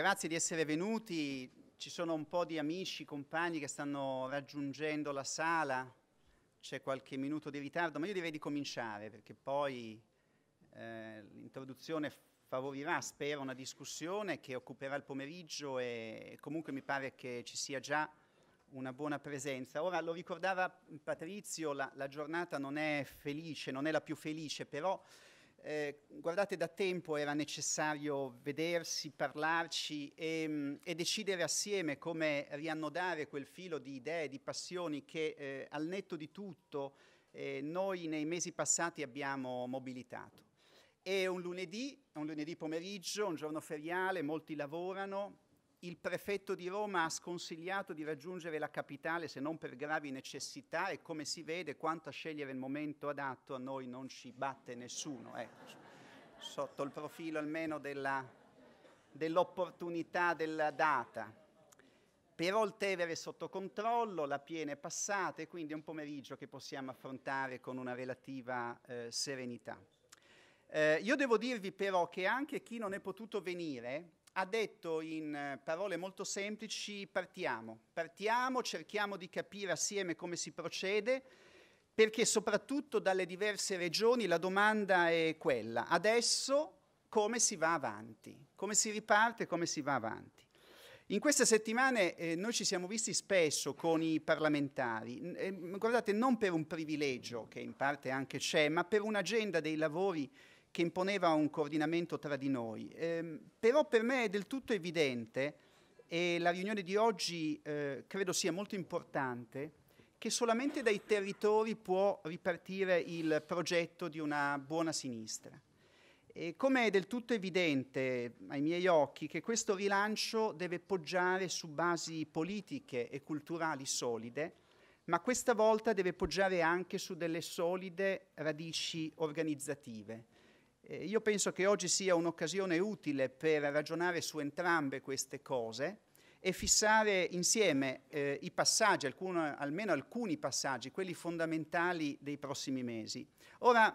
Grazie di essere venuti, ci sono un po' di amici, compagni che stanno raggiungendo la sala, c'è qualche minuto di ritardo, ma io direi di cominciare perché poi eh, l'introduzione favorirà, spero, una discussione che occuperà il pomeriggio e, comunque mi pare che ci sia già una buona presenza. Ora lo ricordava Patrizio, la, la giornata non è felice, non è la più felice, però eh, guardate, da tempo era necessario vedersi, parlarci e, e, decidere assieme come riannodare quel filo di idee, di passioni che eh, al netto di tutto eh, noi nei mesi passati abbiamo mobilitato. È un lunedì, è un lunedì pomeriggio, un giorno feriale, molti lavorano, il prefetto di Roma ha sconsigliato di raggiungere la capitale se non per gravi necessità e come si vede quanto a scegliere il momento adatto a noi non ci batte nessuno, ecco. sotto il profilo almeno dell'opportunità della data. Però il Tevere è sotto controllo, la piena è passata e quindi è un pomeriggio che possiamo affrontare con una relativa eh, serenità. Eh, io devo dirvi però che anche chi non è potuto venire, ha detto in eh, parole molto semplici partiamo, partiamo, cerchiamo di capire assieme come si procede, perché soprattutto dalle diverse regioni la domanda è quella, adesso come si va avanti, come si riparte, come si va avanti. In queste settimane eh, noi ci siamo visti spesso con i parlamentari, eh, guardate non per un privilegio che in parte anche c'è, ma per un'agenda dei lavori che imponeva un coordinamento tra di noi. Eh, però per me è del tutto evidente, e la riunione di oggi eh, credo sia molto importante, che solamente dai territori può ripartire il progetto di una buona sinistra. E come è del tutto evidente ai miei occhi che questo rilancio deve poggiare su basi politiche e culturali solide, ma questa volta deve poggiare anche su delle solide radici organizzative. Eh, io penso che oggi sia un'occasione utile per ragionare su entrambe queste cose e fissare insieme eh, i passaggi, alcuno, almeno alcuni passaggi, quelli fondamentali dei prossimi mesi. Ora,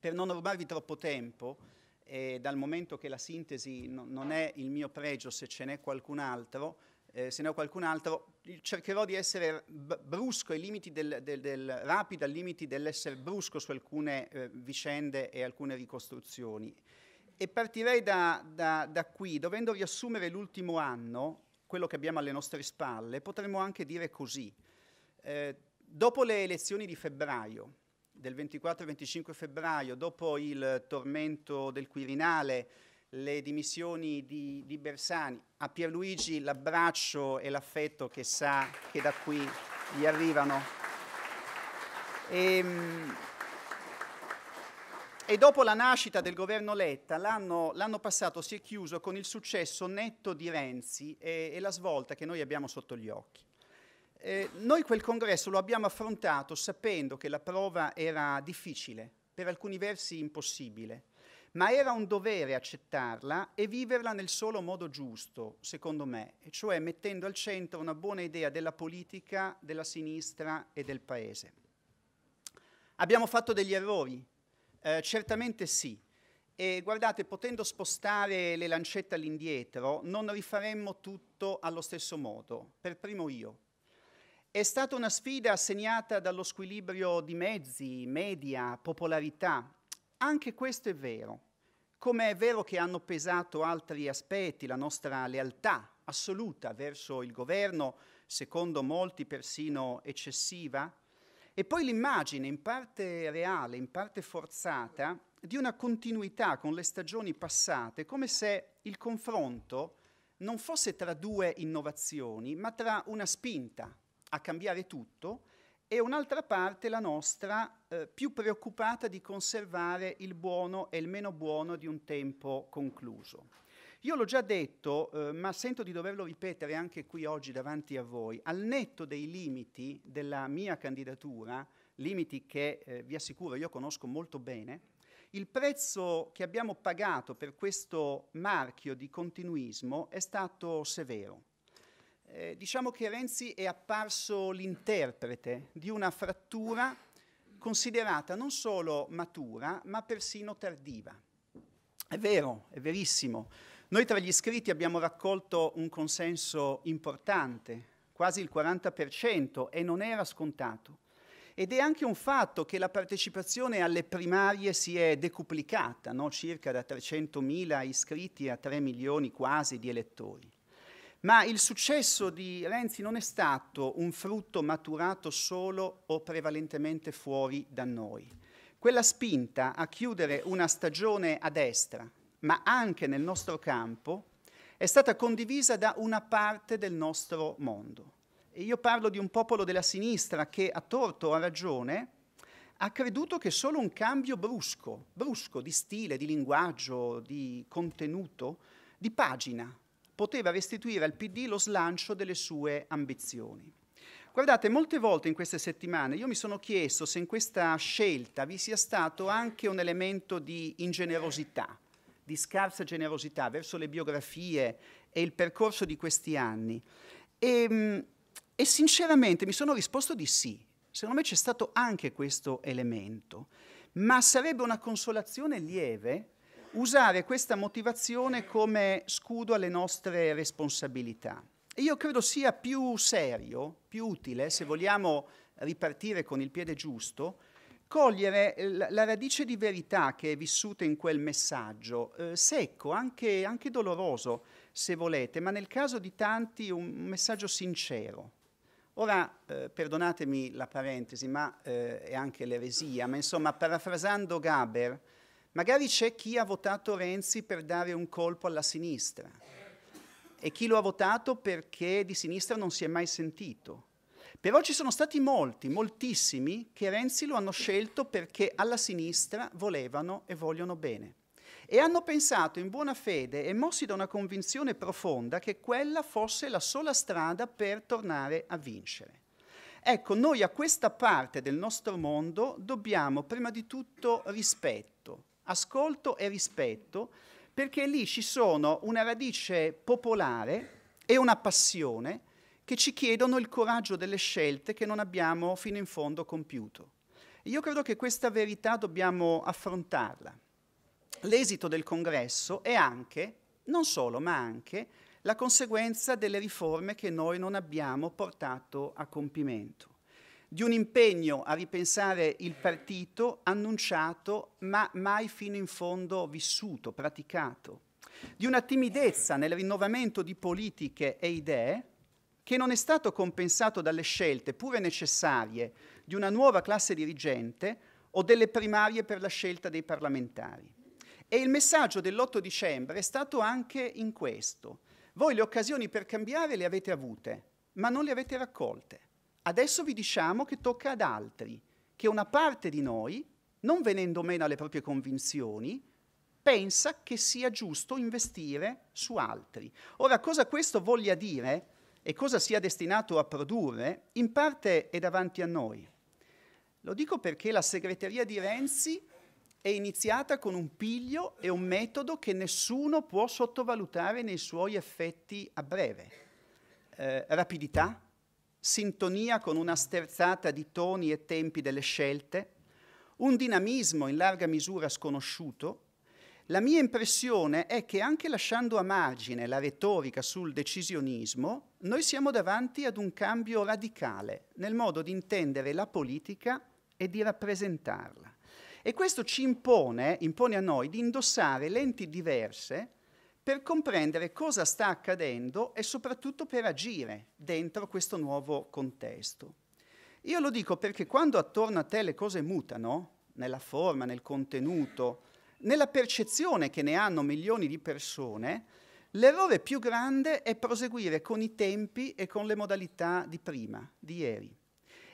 per non rubarvi troppo tempo, eh, dal momento che la sintesi no, non è il mio pregio, se ce n'è qualcun altro, eh, se ne ho qualcun altro, cercherò di essere brusco ai limiti del, del, del rapido, ai limiti dell'essere brusco su alcune eh, vicende e alcune ricostruzioni. E partirei da, da, da qui, dovendo riassumere l'ultimo anno, quello che abbiamo alle nostre spalle, potremmo anche dire così. Eh, dopo le elezioni di febbraio, del 24 25 febbraio, dopo il tormento del Quirinale, le dimissioni di, di Bersani, a Pierluigi l'abbraccio e l'affetto che sa che da qui gli arrivano. E, ehm, e dopo la nascita del governo Letta, l'anno, passato si è chiuso con il successo netto di Renzi e, e la svolta che noi abbiamo sotto gli occhi. Eh, noi quel congresso lo abbiamo affrontato sapendo che la prova era difficile, per alcuni versi impossibile, ma era un dovere accettarla e viverla nel solo modo giusto, secondo me, e cioè mettendo al centro una buona idea della politica, della sinistra e del paese. Abbiamo fatto degli errori? Eh, certamente sì. E guardate, potendo spostare le lancette all'indietro, non rifaremmo tutto allo stesso modo, per primo io. È stata una sfida segnata dallo squilibrio di mezzi, media, popolarità. Anche questo è vero. Come è vero che hanno pesato altri aspetti, la nostra lealtà assoluta verso il governo, secondo molti persino eccessiva, e poi l'immagine, in parte reale, in parte forzata, di una continuità con le stagioni passate, come se il confronto non fosse tra due innovazioni, ma tra una spinta a cambiare tutto e un'altra parte la nostra eh, più preoccupata di conservare il buono e il meno buono di un tempo concluso. Io l'ho già detto, eh, ma sento di doverlo ripetere anche qui oggi davanti a voi, al netto dei limiti della mia candidatura, limiti che eh, vi assicuro io conosco molto bene, il prezzo che abbiamo pagato per questo marchio di continuismo è stato severo eh, diciamo che Renzi è apparso l'interprete di una frattura considerata non solo matura, ma persino tardiva. È vero, è verissimo. Noi tra gli iscritti abbiamo raccolto un consenso importante, quasi il 40%, e non era scontato. Ed è anche un fatto che la partecipazione alle primarie si è decuplicata, no? circa da 300.000 iscritti a 3 milioni quasi di elettori. Ma il successo di Renzi non è stato un frutto maturato solo o prevalentemente fuori da noi. Quella spinta a chiudere una stagione a destra, ma anche nel nostro campo, è stata condivisa da una parte del nostro mondo. E io parlo di un popolo della sinistra che, a torto o a ragione, ha creduto che solo un cambio brusco, brusco di stile, di linguaggio, di contenuto, di pagina, poteva restituire al PD lo slancio delle sue ambizioni. Guardate, molte volte in queste settimane io mi sono chiesto se in questa scelta vi sia stato anche un elemento di ingenerosità, di scarsa generosità verso le biografie e il percorso di questi anni. E, ehm, e sinceramente mi sono risposto di sì. Secondo me c'è stato anche questo elemento, ma sarebbe una consolazione lieve usare questa motivazione come scudo alle nostre responsabilità. E io credo sia più serio, più utile, se vogliamo ripartire con il piede giusto, cogliere la radice di verità che è vissuta in quel messaggio, eh, secco, anche, anche doloroso se volete, ma nel caso di tanti un messaggio sincero. Ora, eh, perdonatemi la parentesi, ma eh, è anche l'eresia, ma insomma, parafrasando Gaber, Magari c'è chi ha votato Renzi per dare un colpo alla sinistra e chi lo ha votato perché di sinistra non si è mai sentito. Però ci sono stati molti, moltissimi, che Renzi lo hanno scelto perché alla sinistra volevano e vogliono bene. E hanno pensato in buona fede e mossi da una convinzione profonda che quella fosse la sola strada per tornare a vincere. Ecco, noi a questa parte del nostro mondo dobbiamo prima di tutto rispetto ascolto e rispetto, perché lì ci sono una radice popolare e una passione che ci chiedono il coraggio delle scelte che non abbiamo fino in fondo compiuto. E io credo che questa verità dobbiamo affrontarla. L'esito del congresso è anche, non solo, ma anche la conseguenza delle riforme che noi non abbiamo portato a compimento di un impegno a ripensare il partito annunciato ma mai fino in fondo vissuto, praticato, di una timidezza nel rinnovamento di politiche e idee che non è stato compensato dalle scelte pure necessarie di una nuova classe dirigente o delle primarie per la scelta dei parlamentari. E il messaggio dell'8 dicembre è stato anche in questo. Voi le occasioni per cambiare le avete avute, ma non le avete raccolte. Adesso vi diciamo che tocca ad altri, che una parte di noi, non venendo meno alle proprie convinzioni, pensa che sia giusto investire su altri. Ora, cosa questo voglia dire e cosa sia destinato a produrre, in parte è davanti a noi. Lo dico perché la segreteria di Renzi è iniziata con un piglio e un metodo che nessuno può sottovalutare nei suoi effetti a breve. Eh, rapidità, sintonia con una sterzata di toni e tempi delle scelte, un dinamismo in larga misura sconosciuto, la mia impressione è che anche lasciando a margine la retorica sul decisionismo, noi siamo davanti ad un cambio radicale nel modo di intendere la politica e di rappresentarla. E questo ci impone, impone a noi di indossare lenti diverse per comprendere cosa sta accadendo e soprattutto per agire dentro questo nuovo contesto. Io lo dico perché quando attorno a te le cose mutano, nella forma, nel contenuto, nella percezione che ne hanno milioni di persone, l'errore più grande è proseguire con i tempi e con le modalità di prima, di ieri.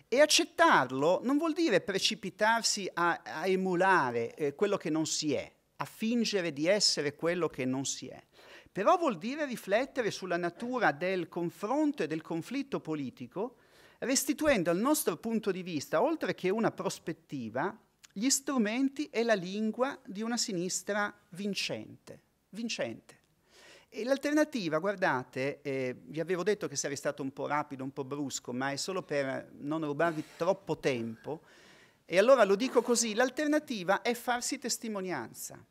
E accettarlo non vuol dire precipitarsi a, a emulare eh, quello che non si è, a fingere di essere quello che non si è. Però vuol dire riflettere sulla natura del confronto e del conflitto politico, restituendo al nostro punto di vista, oltre che una prospettiva, gli strumenti e la lingua di una sinistra vincente. vincente. E l'alternativa, guardate, eh, vi avevo detto che sarei stato un po' rapido, un po' brusco, ma è solo per non rubarvi troppo tempo, e allora lo dico così, l'alternativa è farsi testimonianza,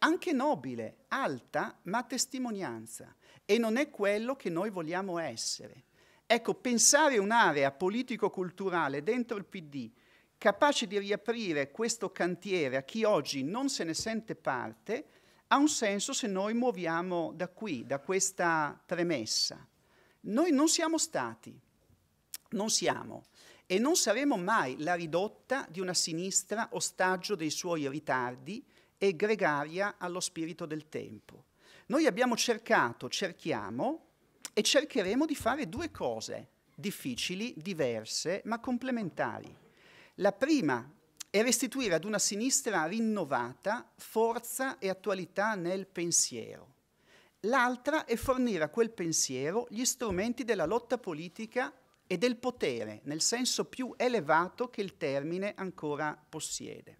anche nobile, alta, ma testimonianza. E non è quello che noi vogliamo essere. Ecco, pensare un'area politico-culturale dentro il PD capace di riaprire questo cantiere a chi oggi non se ne sente parte, ha un senso se noi muoviamo da qui, da questa premessa. Noi non siamo stati, non siamo e non saremo mai la ridotta di una sinistra ostaggio dei suoi ritardi e gregaria allo spirito del tempo. Noi abbiamo cercato, cerchiamo e cercheremo di fare due cose difficili, diverse, ma complementari. La prima è restituire ad una sinistra rinnovata forza e attualità nel pensiero. L'altra è fornire a quel pensiero gli strumenti della lotta politica e del potere, nel senso più elevato che il termine ancora possiede.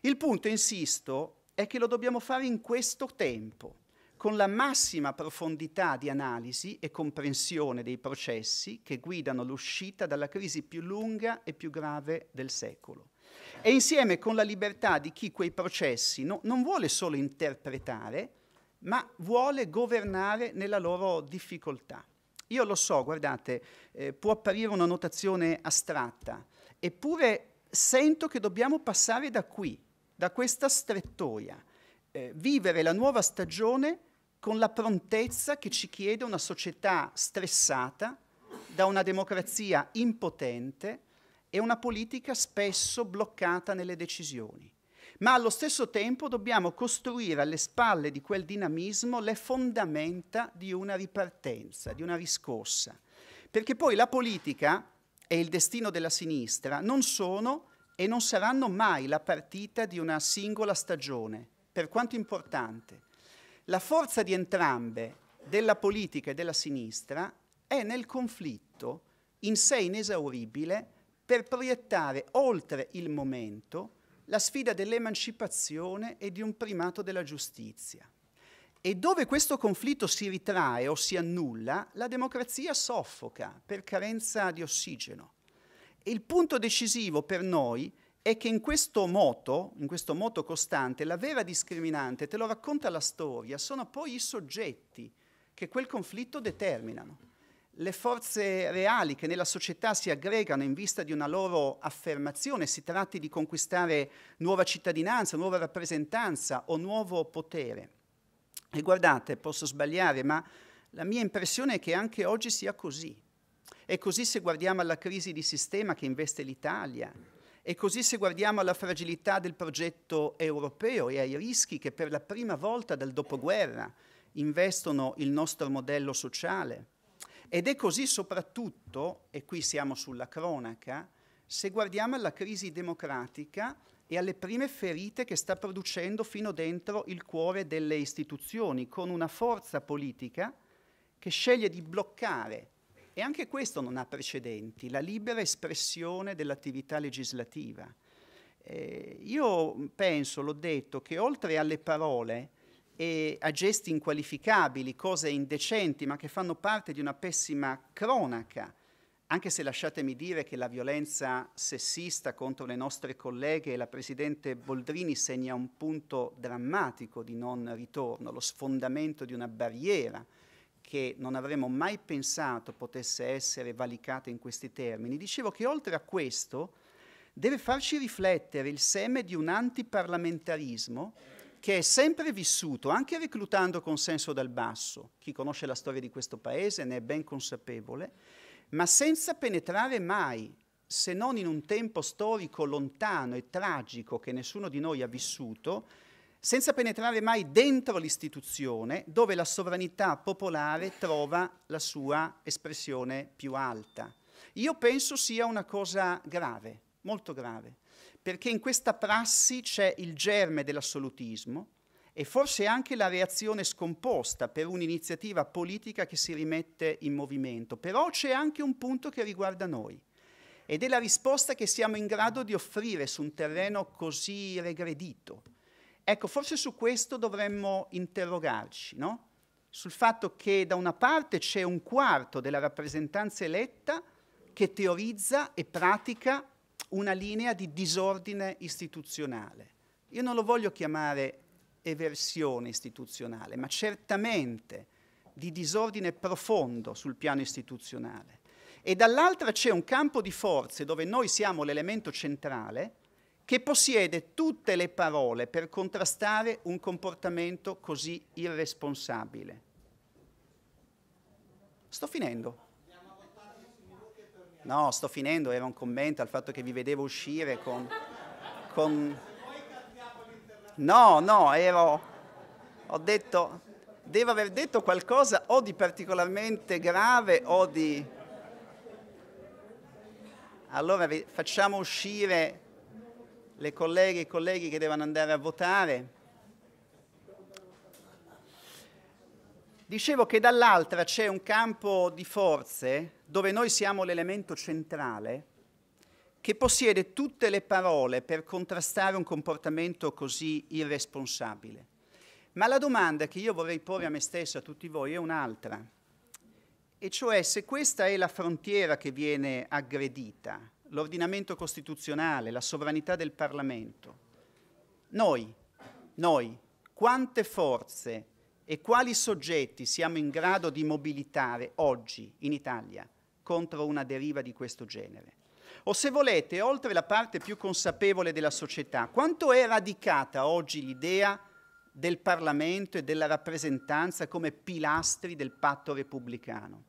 Il punto, insisto, è che lo dobbiamo fare in questo tempo, con la massima profondità di analisi e comprensione dei processi che guidano l'uscita dalla crisi più lunga e più grave del secolo. E insieme con la libertà di chi quei processi no, non vuole solo interpretare, ma vuole governare nella loro difficoltà. Io lo so, guardate, eh, può apparire una notazione astratta, eppure sento che dobbiamo passare da qui, da questa strettoia, eh, vivere la nuova stagione con la prontezza che ci chiede una società stressata da una democrazia impotente e una politica spesso bloccata nelle decisioni ma allo stesso tempo dobbiamo costruire alle spalle di quel dinamismo le fondamenta di una ripartenza, di una riscossa. Perché poi la politica e il destino della sinistra non sono e non saranno mai la partita di una singola stagione, per quanto importante. La forza di entrambe, della politica e della sinistra, è nel conflitto in sé inesauribile per proiettare oltre il momento la sfida dell'emancipazione e di un primato della giustizia. E dove questo conflitto si ritrae o si annulla, la democrazia soffoca per carenza di ossigeno. E il punto decisivo per noi è che in questo moto, in questo moto costante, la vera discriminante, te lo racconta la storia, sono poi i soggetti che quel conflitto determinano le forze reali che nella società si aggregano in vista di una loro affermazione, si tratti di conquistare nuova cittadinanza, nuova rappresentanza o nuovo potere. E guardate, posso sbagliare, ma la mia impressione è che anche oggi sia così. È così se guardiamo alla crisi di sistema che investe l'Italia, è così se guardiamo alla fragilità del progetto europeo e ai rischi che per la prima volta dal dopoguerra investono il nostro modello sociale. Ed è così soprattutto, e qui siamo sulla cronaca, se guardiamo alla crisi democratica e alle prime ferite che sta producendo fino dentro il cuore delle istituzioni, con una forza politica che sceglie di bloccare, e anche questo non ha precedenti, la libera espressione dell'attività legislativa. Eh, io penso, l'ho detto, che oltre alle parole e a gesti inqualificabili, cose indecenti, ma che fanno parte di una pessima cronaca, anche se lasciatemi dire che la violenza sessista contro le nostre colleghe e la Presidente Boldrini segna un punto drammatico di non ritorno, lo sfondamento di una barriera che non avremmo mai pensato potesse essere valicata in questi termini. Dicevo che oltre a questo deve farci riflettere il seme di un antiparlamentarismo che è sempre vissuto, anche reclutando consenso dal basso, chi conosce la storia di questo paese ne è ben consapevole, ma senza penetrare mai, se non in un tempo storico lontano e tragico che nessuno di noi ha vissuto, senza penetrare mai dentro l'istituzione dove la sovranità popolare trova la sua espressione più alta. Io penso sia una cosa grave, molto grave perché in questa prassi c'è il germe dell'assolutismo e forse anche la reazione scomposta per un'iniziativa politica che si rimette in movimento. Però c'è anche un punto che riguarda noi ed è la risposta che siamo in grado di offrire su un terreno così regredito. Ecco, forse su questo dovremmo interrogarci, no? sul fatto che da una parte c'è un quarto della rappresentanza eletta che teorizza e pratica una linea di disordine istituzionale. Io non lo voglio chiamare eversione istituzionale, ma certamente di disordine profondo sul piano istituzionale. E dall'altra c'è un campo di forze dove noi siamo l'elemento centrale che possiede tutte le parole per contrastare un comportamento così irresponsabile. Sto finendo. No, sto finendo, era un commento al fatto che vi vedevo uscire con... con... No, no, ero... Ho detto... Devo aver detto qualcosa o di particolarmente grave o di... Allora facciamo uscire le colleghe e i colleghi che devono andare a votare. Dicevo che dall'altra c'è un campo di forze dove noi siamo l'elemento centrale che possiede tutte le parole per contrastare un comportamento così irresponsabile. Ma la domanda che io vorrei porre a me stesso, e a tutti voi, è un'altra, e cioè se questa è la frontiera che viene aggredita, l'ordinamento costituzionale, la sovranità del Parlamento, noi, noi, quante forze e quali soggetti siamo in grado di mobilitare oggi in Italia contro una deriva di questo genere. O se volete, oltre la parte più consapevole della società, quanto è radicata oggi l'idea del Parlamento e della rappresentanza come pilastri del patto repubblicano?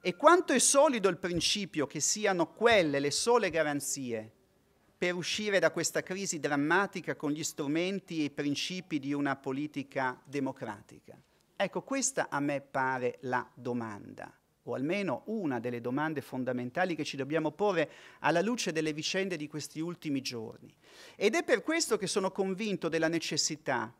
E quanto è solido il principio che siano quelle le sole garanzie per uscire da questa crisi drammatica con gli strumenti e i principi di una politica democratica? Ecco, questa a me pare la domanda, o almeno una delle domande fondamentali che ci dobbiamo porre alla luce delle vicende di questi ultimi giorni. Ed è per questo che sono convinto della necessità,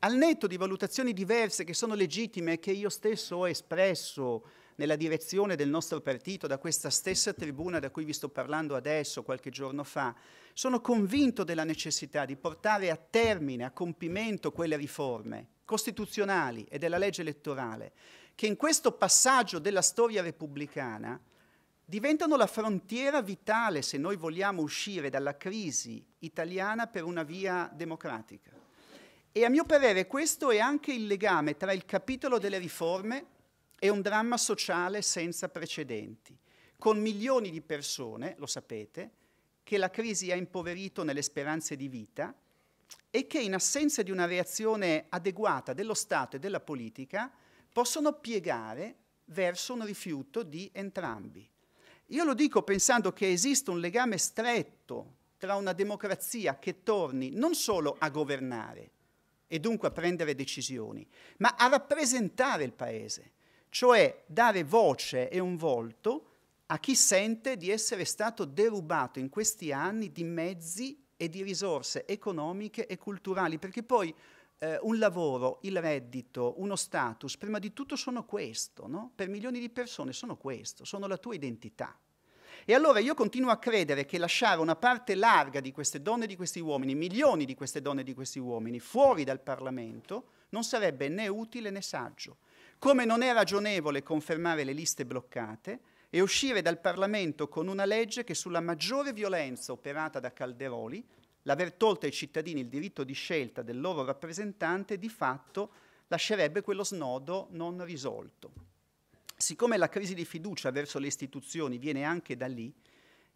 al netto di valutazioni diverse che sono legittime e che io stesso ho espresso nella direzione del nostro partito, da questa stessa tribuna da cui vi sto parlando adesso, qualche giorno fa, sono convinto della necessità di portare a termine, a compimento quelle riforme costituzionali e della legge elettorale, che in questo passaggio della storia repubblicana diventano la frontiera vitale se noi vogliamo uscire dalla crisi italiana per una via democratica. E a mio parere questo è anche il legame tra il capitolo delle riforme è un dramma sociale senza precedenti, con milioni di persone, lo sapete, che la crisi ha impoverito nelle speranze di vita e che in assenza di una reazione adeguata dello Stato e della politica possono piegare verso un rifiuto di entrambi. Io lo dico pensando che esista un legame stretto tra una democrazia che torni non solo a governare e dunque a prendere decisioni, ma a rappresentare il Paese cioè dare voce e un volto a chi sente di essere stato derubato in questi anni di mezzi e di risorse economiche e culturali, perché poi eh, un lavoro, il reddito, uno status, prima di tutto sono questo, no? per milioni di persone sono questo, sono la tua identità. E allora io continuo a credere che lasciare una parte larga di queste donne e di questi uomini, milioni di queste donne e di questi uomini, fuori dal Parlamento, non sarebbe né utile né saggio come non è ragionevole confermare le liste bloccate e uscire dal Parlamento con una legge che sulla maggiore violenza operata da Calderoli, l'aver tolto ai cittadini il diritto di scelta del loro rappresentante, di fatto lascerebbe quello snodo non risolto. Siccome la crisi di fiducia verso le istituzioni viene anche da lì,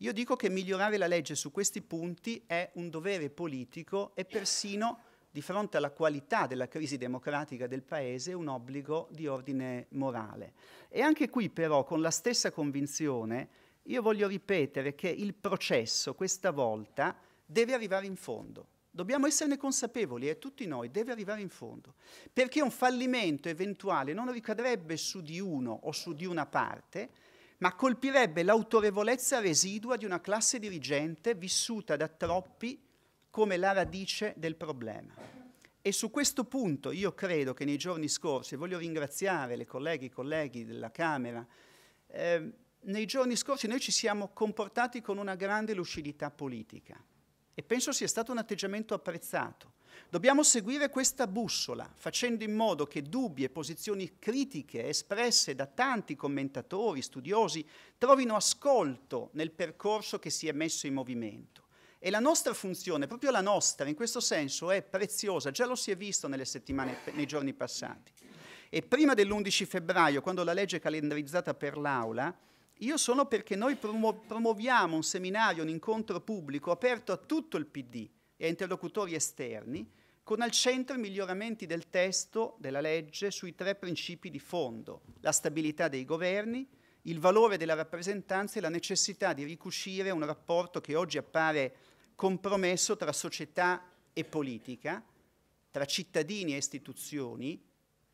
io dico che migliorare la legge su questi punti è un dovere politico e persino di fronte alla qualità della crisi democratica del Paese un obbligo di ordine morale. E anche qui però, con la stessa convinzione, io voglio ripetere che il processo questa volta deve arrivare in fondo. Dobbiamo esserne consapevoli e eh, tutti noi deve arrivare in fondo, perché un fallimento eventuale non ricadrebbe su di uno o su di una parte, ma colpirebbe l'autorevolezza residua di una classe dirigente vissuta da troppi come la radice del problema. E su questo punto io credo che nei giorni scorsi, e voglio ringraziare le colleghe e i colleghi della Camera, eh, nei giorni scorsi noi ci siamo comportati con una grande lucidità politica e penso sia stato un atteggiamento apprezzato. Dobbiamo seguire questa bussola, facendo in modo che dubbi e posizioni critiche espresse da tanti commentatori, studiosi, trovino ascolto nel percorso che si è messo in movimento. E la nostra funzione, proprio la nostra, in questo senso è preziosa, già lo si è visto nelle settimane, nei giorni passati. E prima dell'11 febbraio, quando la legge è calendarizzata per l'Aula, io sono perché noi promuoviamo un seminario, un incontro pubblico aperto a tutto il PD e a interlocutori esterni, con al centro i miglioramenti del testo della legge sui tre principi di fondo, la stabilità dei governi, il valore della rappresentanza e la necessità di ricuscire un rapporto che oggi appare compromesso tra società e politica, tra cittadini e istituzioni,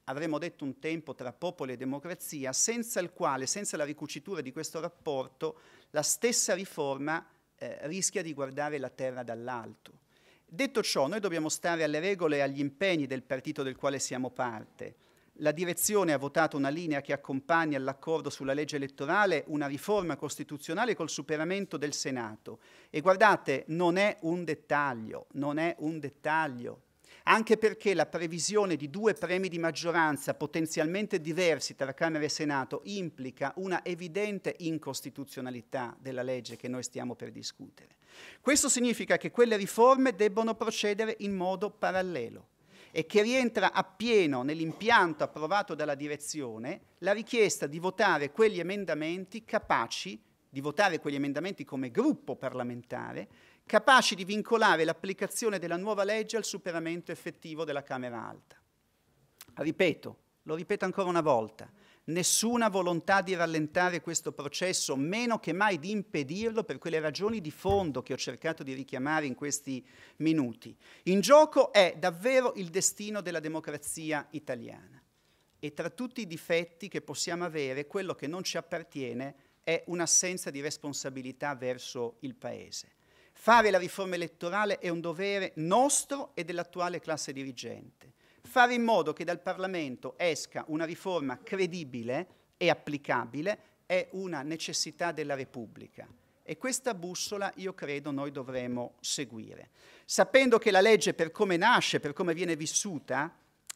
avremmo detto un tempo tra popolo e democrazia, senza il quale, senza la ricucitura di questo rapporto, la stessa riforma eh, rischia di guardare la terra dall'alto. Detto ciò, noi dobbiamo stare alle regole e agli impegni del partito del quale siamo parte. La direzione ha votato una linea che accompagna l'accordo sulla legge elettorale una riforma costituzionale col superamento del Senato. E guardate, non è un dettaglio, non è un dettaglio. Anche perché la previsione di due premi di maggioranza potenzialmente diversi tra Camera e Senato implica una evidente incostituzionalità della legge che noi stiamo per discutere. Questo significa che quelle riforme debbono procedere in modo parallelo e che rientra appieno nell'impianto approvato dalla direzione la richiesta di votare quegli emendamenti capaci di votare quegli emendamenti come gruppo parlamentare, capaci di vincolare l'applicazione della nuova legge al superamento effettivo della Camera Alta. Ripeto, lo ripeto ancora una volta, nessuna volontà di rallentare questo processo, meno che mai di impedirlo per quelle ragioni di fondo che ho cercato di richiamare in questi minuti. In gioco è davvero il destino della democrazia italiana e tra tutti i difetti che possiamo avere, quello che non ci appartiene è un'assenza di responsabilità verso il Paese. Fare la riforma elettorale è un dovere nostro e dell'attuale classe dirigente fare in modo che dal Parlamento esca una riforma credibile e applicabile è una necessità della Repubblica. E questa bussola io credo noi dovremo seguire, sapendo che la legge per come nasce, per come viene vissuta,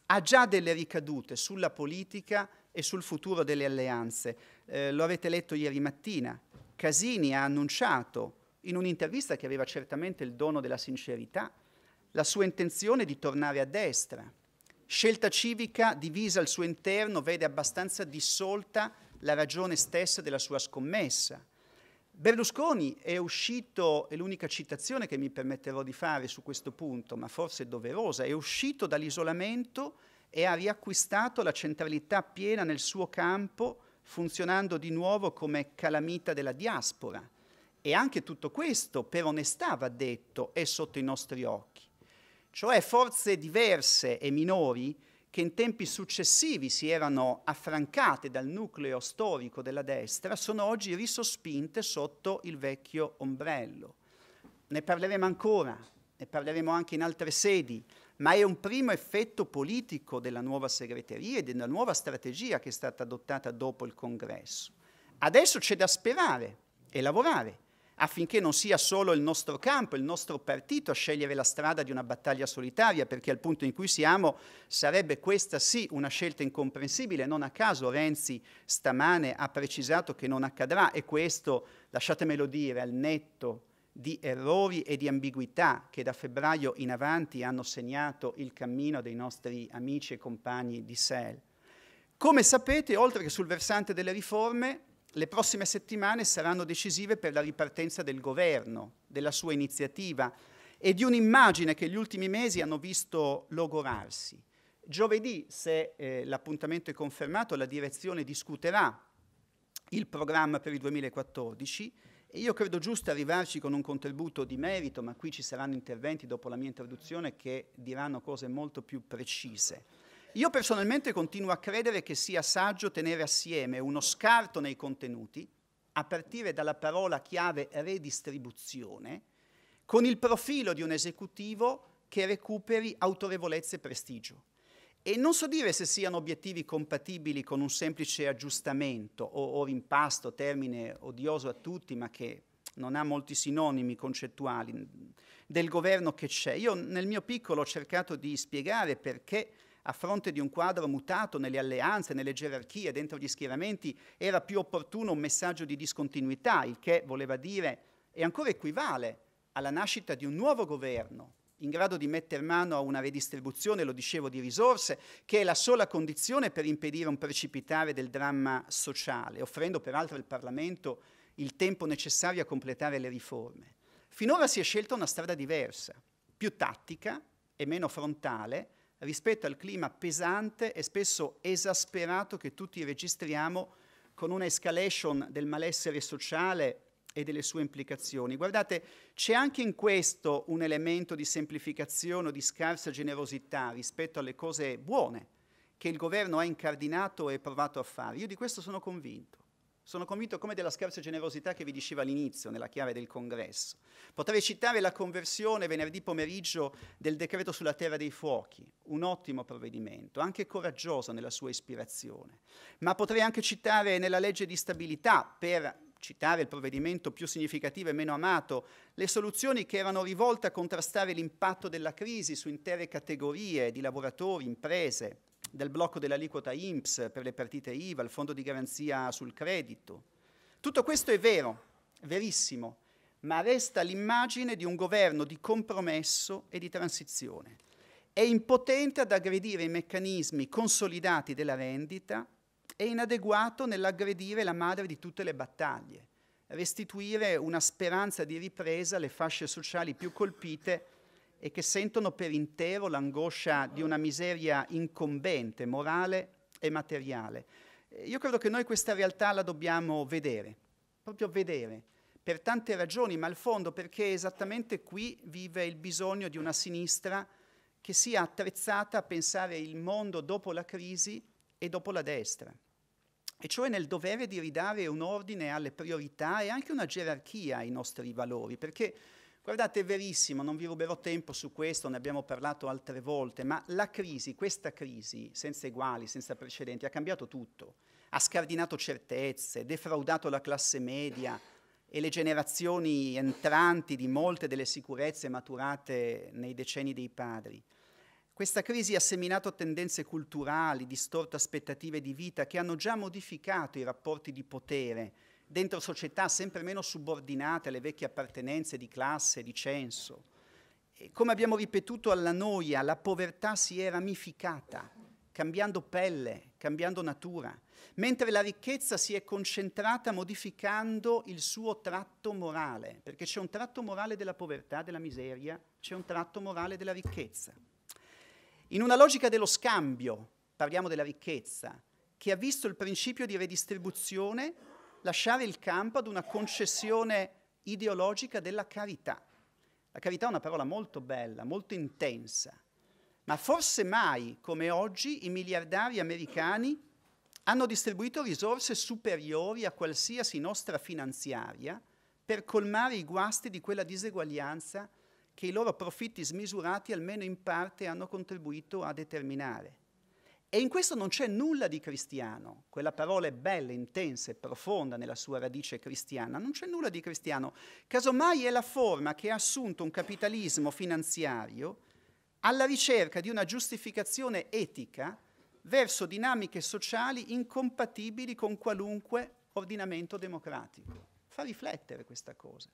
ha già delle ricadute sulla politica e sul futuro delle alleanze. Eh, lo avete letto ieri mattina, Casini ha annunciato in un'intervista che aveva certamente il dono della sincerità la sua intenzione di tornare a destra. Scelta civica divisa al suo interno vede abbastanza dissolta la ragione stessa della sua scommessa. Berlusconi è uscito, è l'unica citazione che mi permetterò di fare su questo punto, ma forse è doverosa, è uscito dall'isolamento e ha riacquistato la centralità piena nel suo campo, funzionando di nuovo come calamita della diaspora. E anche tutto questo, per onestà va detto, è sotto i nostri occhi cioè forze diverse e minori che in tempi successivi si erano affrancate dal nucleo storico della destra, sono oggi risospinte sotto il vecchio ombrello. Ne parleremo ancora, ne parleremo anche in altre sedi, ma è un primo effetto politico della nuova segreteria e della nuova strategia che è stata adottata dopo il congresso. Adesso c'è da sperare e lavorare affinché non sia solo il nostro campo, il nostro partito a scegliere la strada di una battaglia solitaria, perché al punto in cui siamo sarebbe questa sì una scelta incomprensibile. Non a caso Renzi stamane ha precisato che non accadrà e questo, lasciatemelo dire, al netto di errori e di ambiguità che da febbraio in avanti hanno segnato il cammino dei nostri amici e compagni di SEL. Come sapete, oltre che sul versante delle riforme, le prossime settimane saranno decisive per la ripartenza del governo, della sua iniziativa e di un'immagine che gli ultimi mesi hanno visto logorarsi. Giovedì, se eh, l'appuntamento è confermato, la direzione discuterà il programma per il 2014 e io credo giusto arrivarci con un contributo di merito, ma qui ci saranno interventi dopo la mia introduzione che diranno cose molto più precise. Io personalmente continuo a credere che sia saggio tenere assieme uno scarto nei contenuti, a partire dalla parola chiave redistribuzione, con il profilo di un esecutivo che recuperi autorevolezza e prestigio. E non so dire se siano obiettivi compatibili con un semplice aggiustamento o, o rimpasto, termine odioso a tutti, ma che non ha molti sinonimi concettuali, del governo che c'è. Io nel mio piccolo ho cercato di spiegare perché a fronte di un quadro mutato nelle alleanze, nelle gerarchie, dentro gli schieramenti, era più opportuno un messaggio di discontinuità, il che voleva dire e ancora equivale alla nascita di un nuovo governo, in grado di mettere mano a una redistribuzione, lo dicevo, di risorse, che è la sola condizione per impedire un precipitare del dramma sociale, offrendo peraltro al Parlamento il tempo necessario a completare le riforme. Finora si è scelta una strada diversa, più tattica e meno frontale, rispetto al clima pesante e spesso esasperato che tutti registriamo con una escalation del malessere sociale e delle sue implicazioni. Guardate, c'è anche in questo un elemento di semplificazione o di scarsa generosità rispetto alle cose buone che il governo ha incardinato e provato a fare. Io di questo sono convinto. Sono convinto come della scarsa generosità che vi diceva all'inizio, nella chiave del congresso. Potrei citare la conversione venerdì pomeriggio del decreto sulla terra dei fuochi, un ottimo provvedimento, anche coraggioso nella sua ispirazione. Ma potrei anche citare nella legge di stabilità, per citare il provvedimento più significativo e meno amato, le soluzioni che erano rivolte a contrastare l'impatto della crisi su intere categorie di lavoratori, imprese, del blocco dell'aliquota IMPS per le partite IVA, il fondo di garanzia sul credito. Tutto questo è vero, verissimo, ma resta l'immagine di un governo di compromesso e di transizione. È impotente ad aggredire i meccanismi consolidati della rendita e inadeguato nell'aggredire la madre di tutte le battaglie, restituire una speranza di ripresa alle fasce sociali più colpite e che sentono per intero l'angoscia di una miseria incombente, morale e materiale. Eh, io credo che noi questa realtà la dobbiamo vedere, proprio vedere, per tante ragioni, ma al fondo perché esattamente qui vive il bisogno di una sinistra che sia attrezzata a pensare il mondo dopo la crisi e dopo la destra, e cioè nel dovere di ridare un ordine alle priorità e anche una gerarchia ai nostri valori, perché Guardate, è verissimo, non vi ruberò tempo su questo, ne abbiamo parlato altre volte, ma la crisi, questa crisi senza eguali, senza precedenti, ha cambiato tutto. Ha scardinato certezze, defraudato la classe media e le generazioni entranti di molte delle sicurezze maturate nei decenni dei padri. Questa crisi ha seminato tendenze culturali, distorte aspettative di vita che hanno già modificato i rapporti di potere dentro società sempre meno subordinate alle vecchie appartenenze di classe, di censo. E come abbiamo ripetuto alla noia, la povertà si è ramificata, cambiando pelle, cambiando natura, mentre la ricchezza si è concentrata modificando il suo tratto morale, perché c'è un tratto morale della povertà, della miseria, c'è un tratto morale della ricchezza. In una logica dello scambio, parliamo della ricchezza, che ha visto il principio di redistribuzione lasciare il campo ad una concessione ideologica della carità. La carità è una parola molto bella, molto intensa, ma forse mai come oggi i miliardari americani hanno distribuito risorse superiori a qualsiasi nostra finanziaria per colmare i guasti di quella diseguaglianza che i loro profitti smisurati almeno in parte hanno contribuito a determinare. E in questo non c'è nulla di cristiano. Quella parola è bella, intensa e profonda nella sua radice cristiana. Non c'è nulla di cristiano. Casomai è la forma che ha assunto un capitalismo finanziario alla ricerca di una giustificazione etica verso dinamiche sociali incompatibili con qualunque ordinamento democratico. Fa riflettere questa cosa.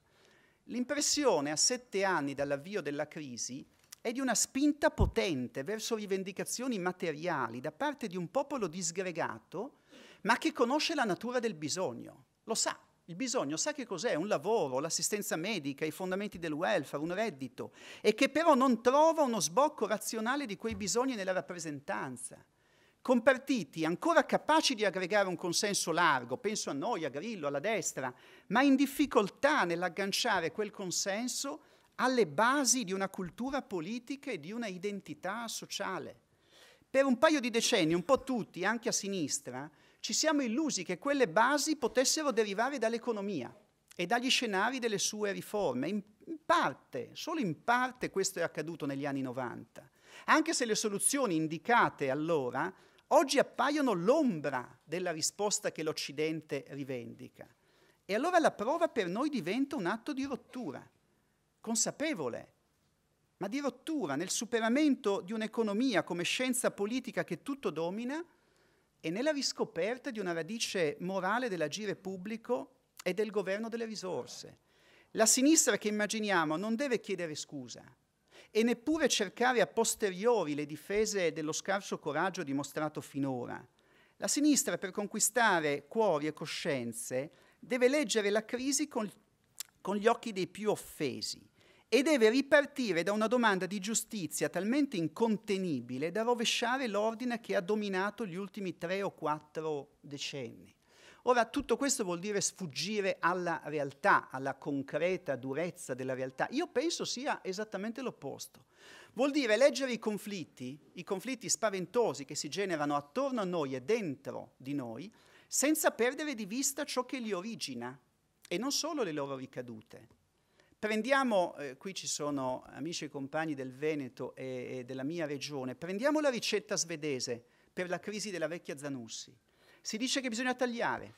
L'impressione a sette anni dall'avvio della crisi è di una spinta potente verso rivendicazioni materiali da parte di un popolo disgregato, ma che conosce la natura del bisogno, lo sa. Il bisogno sa che cos'è, un lavoro, l'assistenza medica, i fondamenti del welfare, un reddito, e che però non trova uno sbocco razionale di quei bisogni nella rappresentanza con partiti ancora capaci di aggregare un consenso largo, penso a noi, a Grillo, alla destra, ma in difficoltà nell'agganciare quel consenso alle basi di una cultura politica e di una identità sociale. Per un paio di decenni, un po' tutti, anche a sinistra, ci siamo illusi che quelle basi potessero derivare dall'economia e dagli scenari delle sue riforme. In parte, solo in parte questo è accaduto negli anni 90, anche se le soluzioni indicate allora oggi appaiono l'ombra della risposta che l'Occidente rivendica. E allora la prova per noi diventa un atto di rottura consapevole, ma di rottura nel superamento di un'economia come scienza politica che tutto domina e nella riscoperta di una radice morale dell'agire pubblico e del governo delle risorse. La sinistra che immaginiamo non deve chiedere scusa e neppure cercare a posteriori le difese dello scarso coraggio dimostrato finora. La sinistra per conquistare cuori e coscienze deve leggere la crisi con, con gli occhi dei più offesi e deve ripartire da una domanda di giustizia talmente incontenibile da rovesciare l'ordine che ha dominato gli ultimi tre o quattro decenni. Ora, tutto questo vuol dire sfuggire alla realtà, alla concreta durezza della realtà. Io penso sia esattamente l'opposto. Vuol dire leggere i conflitti, i conflitti spaventosi che si generano attorno a noi e dentro di noi, senza perdere di vista ciò che li origina e non solo le loro ricadute. Prendiamo, eh, qui ci sono amici e compagni del Veneto e, e della mia regione, prendiamo la ricetta svedese per la crisi della vecchia Zanussi. Si dice che bisogna tagliare,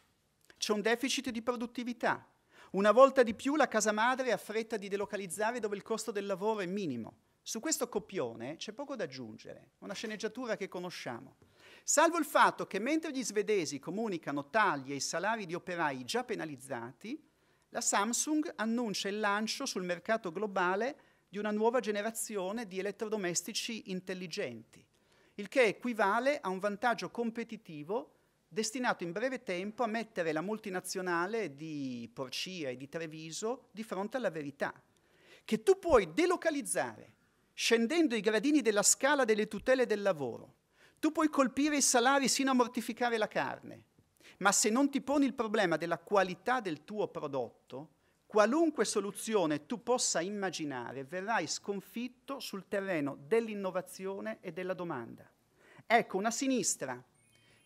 c'è un deficit di produttività, una volta di più la casa madre ha fretta di delocalizzare dove il costo del lavoro è minimo. Su questo copione c'è poco da aggiungere, una sceneggiatura che conosciamo. Salvo il fatto che mentre gli svedesi comunicano tagli ai salari di operai già penalizzati, la Samsung annuncia il lancio sul mercato globale di una nuova generazione di elettrodomestici intelligenti, il che equivale a un vantaggio competitivo destinato in breve tempo a mettere la multinazionale di Porcia e di Treviso di fronte alla verità, che tu puoi delocalizzare scendendo i gradini della scala delle tutele del lavoro, tu puoi colpire i salari sino a mortificare la carne, ma se non ti poni il problema della qualità del tuo prodotto, qualunque soluzione tu possa immaginare verrai sconfitto sul terreno dell'innovazione e della domanda. Ecco una sinistra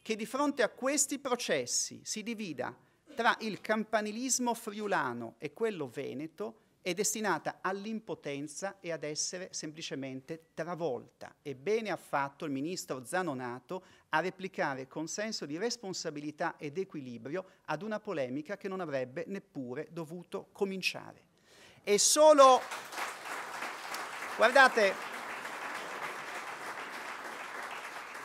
che di fronte a questi processi si divida tra il campanilismo friulano e quello veneto è destinata all'impotenza e ad essere semplicemente travolta. E bene ha fatto il ministro Zanonato a replicare con senso di responsabilità ed equilibrio ad una polemica che non avrebbe neppure dovuto cominciare. E solo... Guardate,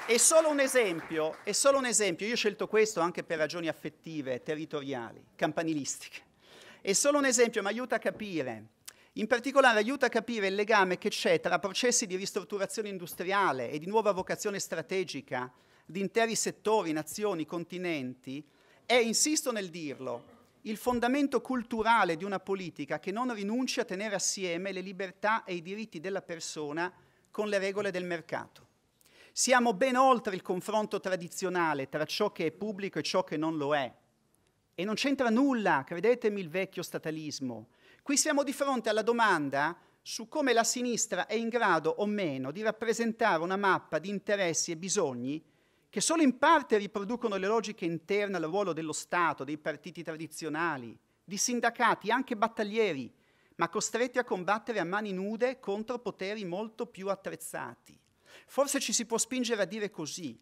È solo, esempio, è solo un esempio, io ho scelto questo anche per ragioni affettive, territoriali, campanilistiche. È solo un esempio, ma aiuta a capire. In particolare aiuta a capire il legame che c'è tra processi di ristrutturazione industriale e di nuova vocazione strategica di interi settori, nazioni, continenti, e insisto nel dirlo, il fondamento culturale di una politica che non rinuncia a tenere assieme le libertà e i diritti della persona con le regole del mercato. Siamo ben oltre il confronto tradizionale tra ciò che è pubblico e ciò che non lo è. E non c'entra nulla, credetemi, il vecchio statalismo. Qui siamo di fronte alla domanda su come la sinistra è in grado o meno di rappresentare una mappa di interessi e bisogni che solo in parte riproducono le logiche interne al ruolo dello Stato, dei partiti tradizionali, di sindacati, anche battaglieri, ma costretti a combattere a mani nude contro poteri molto più attrezzati. Forse ci si può spingere a dire così.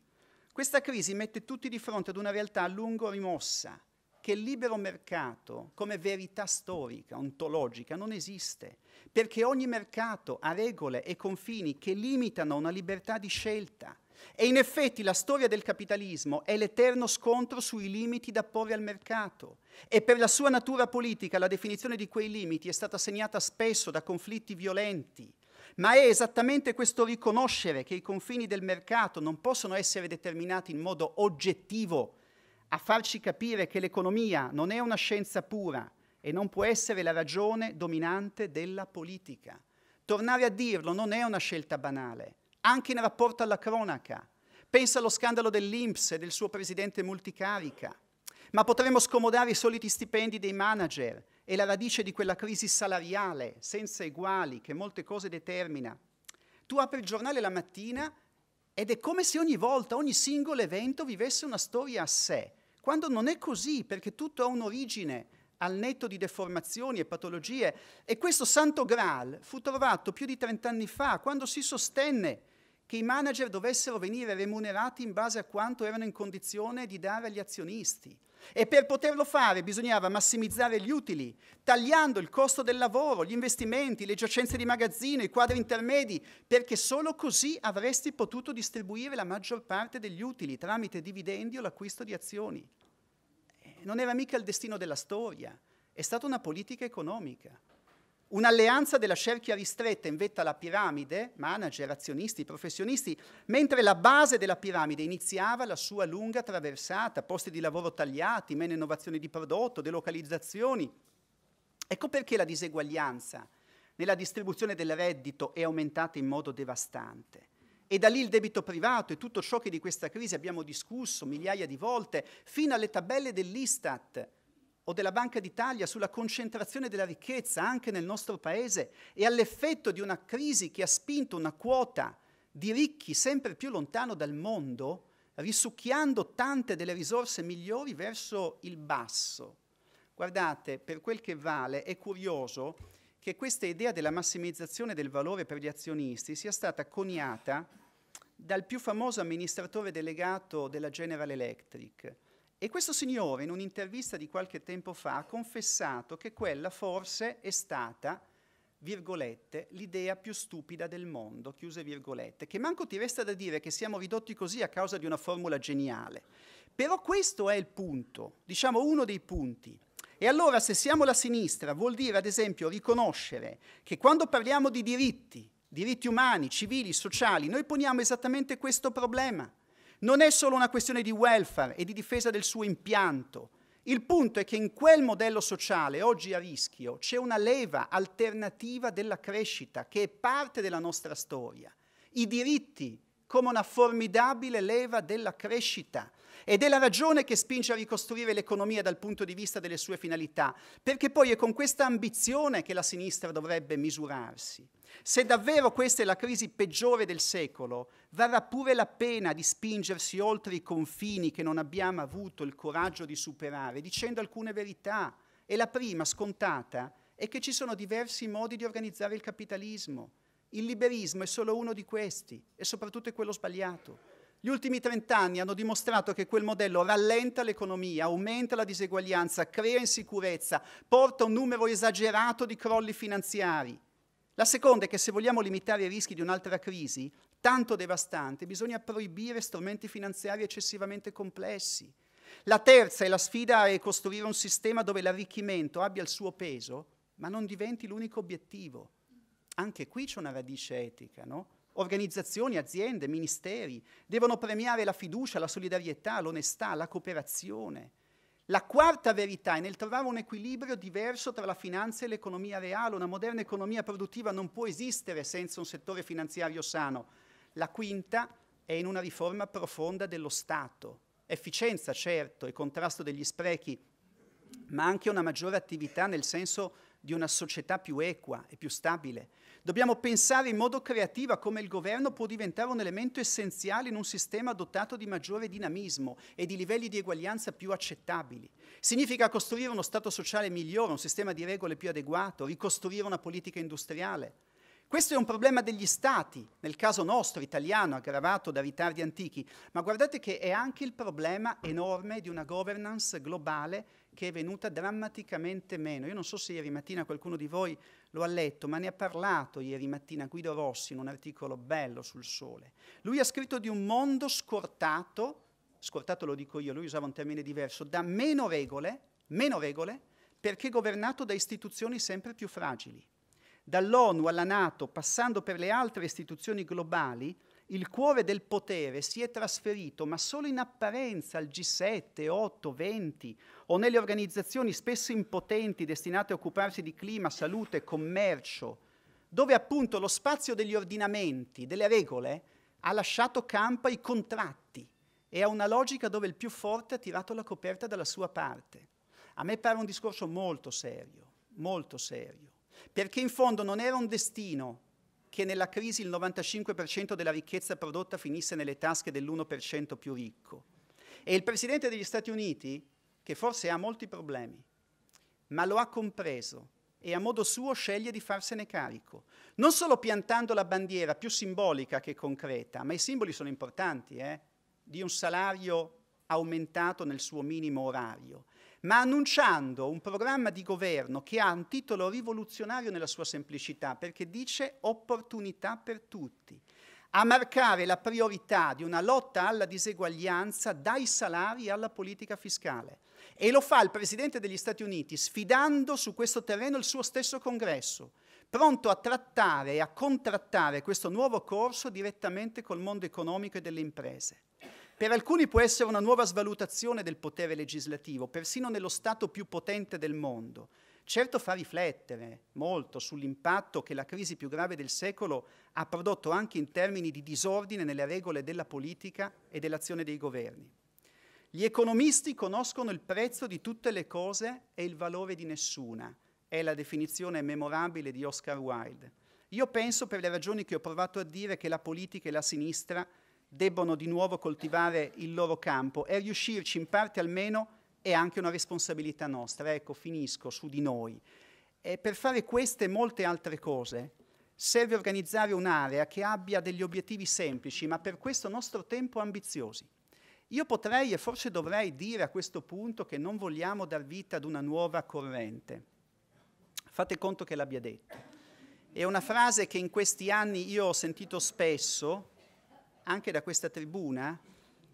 Questa crisi mette tutti di fronte ad una realtà a lungo rimossa, che il libero mercato come verità storica, ontologica, non esiste, perché ogni mercato ha regole e confini che limitano una libertà di scelta. E in effetti la storia del capitalismo è l'eterno scontro sui limiti da porre al mercato e per la sua natura politica la definizione di quei limiti è stata segnata spesso da conflitti violenti, ma è esattamente questo riconoscere che i confini del mercato non possono essere determinati in modo oggettivo a farci capire che l'economia non è una scienza pura e non può essere la ragione dominante della politica. Tornare a dirlo non è una scelta banale, anche in rapporto alla cronaca. Pensa allo scandalo dell'Inps e del suo presidente multicarica. Ma potremmo scomodare i soliti stipendi dei manager e la radice di quella crisi salariale senza eguali che molte cose determina. Tu apri il giornale la mattina ed è come se ogni volta, ogni singolo evento vivesse una storia a sé, quando non è così, perché tutto ha un'origine al netto di deformazioni e patologie. E questo santo Graal fu trovato più di 30 anni fa, quando si sostenne che i manager dovessero venire remunerati in base a quanto erano in condizione di dare agli azionisti. E per poterlo fare bisognava massimizzare gli utili, tagliando il costo del lavoro, gli investimenti, le giacenze di magazzino, i quadri intermedi, perché solo così avresti potuto distribuire la maggior parte degli utili tramite dividendi o l'acquisto di azioni. Eh, non era mica il destino della storia, è stata una politica economica. Un'alleanza della cerchia ristretta in vetta alla piramide, manager, azionisti, professionisti, mentre la base della piramide iniziava la sua lunga traversata, posti di lavoro tagliati, meno innovazioni di prodotto, delocalizzazioni. Ecco perché la diseguaglianza nella distribuzione del reddito è aumentata in modo devastante. E da lì il debito privato e tutto ciò che di questa crisi abbiamo discusso migliaia di volte, fino alle tabelle dell'Istat, o della Banca d'Italia sulla concentrazione della ricchezza anche nel nostro paese e all'effetto di una crisi che ha spinto una quota di ricchi sempre più lontano dal mondo, risucchiando tante delle risorse migliori verso il basso. Guardate, per quel che vale, è curioso che questa idea della massimizzazione del valore per gli azionisti sia stata coniata dal più famoso amministratore delegato della General Electric, e questo signore in un'intervista di qualche tempo fa ha confessato che quella forse è stata, virgolette, l'idea più stupida del mondo, chiuse virgolette, che manco ti resta da dire che siamo ridotti così a causa di una formula geniale. Però questo è il punto, diciamo uno dei punti. E allora se siamo la sinistra vuol dire ad esempio riconoscere che quando parliamo di diritti, diritti umani, civili, sociali, noi poniamo esattamente questo problema. Non è solo una questione di welfare e di difesa del suo impianto. Il punto è che in quel modello sociale oggi a rischio c'è una leva alternativa della crescita che è parte della nostra storia. I diritti come una formidabile leva della crescita ed è la ragione che spinge a ricostruire l'economia dal punto di vista delle sue finalità, perché poi è con questa ambizione che la sinistra dovrebbe misurarsi. Se davvero questa è la crisi peggiore del secolo, varrà pure la pena di spingersi oltre i confini che non abbiamo avuto il coraggio di superare, dicendo alcune verità. E la prima, scontata, è che ci sono diversi modi di organizzare il capitalismo. Il liberismo è solo uno di questi e soprattutto è quello sbagliato. Gli ultimi trent'anni hanno dimostrato che quel modello rallenta l'economia, aumenta la diseguaglianza, crea insicurezza, porta un numero esagerato di crolli finanziari. La seconda è che se vogliamo limitare i rischi di un'altra crisi, tanto devastante, bisogna proibire strumenti finanziari eccessivamente complessi. La terza è la sfida a costruire un sistema dove l'arricchimento abbia il suo peso, ma non diventi l'unico obiettivo. Anche qui c'è una radice etica, no? Organizzazioni, aziende, ministeri devono premiare la fiducia, la solidarietà, l'onestà, la cooperazione. La quarta verità è nel trovare un equilibrio diverso tra la finanza e l'economia reale. Una moderna economia produttiva non può esistere senza un settore finanziario sano. La quinta è in una riforma profonda dello Stato. Efficienza, certo, e contrasto degli sprechi, ma anche una maggiore attività nel senso di una società più equa e più stabile. Dobbiamo pensare in modo creativo a come il governo può diventare un elemento essenziale in un sistema dotato di maggiore dinamismo e di livelli di eguaglianza più accettabili. Significa costruire uno Stato sociale migliore, un sistema di regole più adeguato, ricostruire una politica industriale. Questo è un problema degli Stati, nel caso nostro italiano, aggravato da ritardi antichi, ma guardate che è anche il problema enorme di una governance globale che è venuta drammaticamente meno. Io non so se ieri mattina qualcuno di voi lo ha letto, ma ne ha parlato ieri mattina Guido Rossi in un articolo bello sul sole. Lui ha scritto di un mondo scortato, scortato lo dico io, lui usava un termine diverso, da meno regole, meno regole, perché governato da istituzioni sempre più fragili. Dall'ONU alla Nato, passando per le altre istituzioni globali, il cuore del potere si è trasferito, ma solo in apparenza, al G7, 8, 20 o nelle organizzazioni spesso impotenti destinate a occuparsi di clima, salute, commercio, dove appunto lo spazio degli ordinamenti, delle regole, ha lasciato campo ai contratti e a una logica dove il più forte ha tirato la coperta dalla sua parte. A me pare un discorso molto serio, molto serio, perché in fondo non era un destino che nella crisi il 95% della ricchezza prodotta finisse nelle tasche dell'1% più ricco. E il Presidente degli Stati Uniti, che forse ha molti problemi, ma lo ha compreso e a modo suo sceglie di farsene carico, non solo piantando la bandiera più simbolica che concreta, ma i simboli sono importanti, eh? di un salario aumentato nel suo minimo orario, ma annunciando un programma di governo che ha un titolo rivoluzionario nella sua semplicità, perché dice opportunità per tutti, a marcare la priorità di una lotta alla diseguaglianza dai salari alla politica fiscale. E lo fa il Presidente degli Stati Uniti sfidando su questo terreno il suo stesso congresso, pronto a trattare e a contrattare questo nuovo corso direttamente col mondo economico e delle imprese. Per alcuni può essere una nuova svalutazione del potere legislativo, persino nello Stato più potente del mondo. Certo fa riflettere molto sull'impatto che la crisi più grave del secolo ha prodotto anche in termini di disordine nelle regole della politica e dell'azione dei governi. Gli economisti conoscono il prezzo di tutte le cose e il valore di nessuna, è la definizione memorabile di Oscar Wilde. Io penso, per le ragioni che ho provato a dire, che la politica e la sinistra debbono di nuovo coltivare il loro campo e riuscirci in parte almeno è anche una responsabilità nostra. Ecco, finisco su di noi. E per fare queste e molte altre cose serve organizzare un'area che abbia degli obiettivi semplici, ma per questo nostro tempo ambiziosi. Io potrei e forse dovrei dire a questo punto che non vogliamo dar vita ad una nuova corrente. Fate conto che l'abbia detto. È una frase che in questi anni io ho sentito spesso, anche da questa tribuna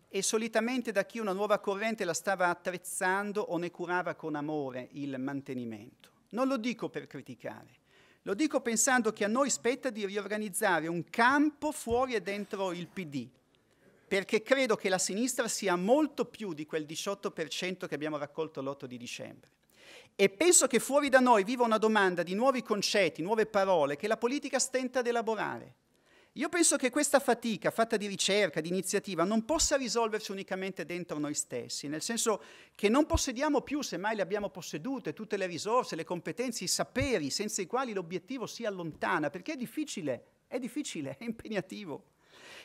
e solitamente da chi una nuova corrente la stava attrezzando o ne curava con amore il mantenimento. Non lo dico per criticare, lo dico pensando che a noi spetta di riorganizzare un campo fuori e dentro il PD, perché credo che la sinistra sia molto più di quel 18% che abbiamo raccolto l'8 di dicembre. E penso che fuori da noi viva una domanda di nuovi concetti, nuove parole che la politica stenta ad elaborare. Io penso che questa fatica fatta di ricerca, di iniziativa, non possa risolversi unicamente dentro noi stessi, nel senso che non possediamo più, semmai le abbiamo possedute, tutte le risorse, le competenze, i saperi, senza i quali l'obiettivo si allontana, perché è difficile, è difficile, è impegnativo.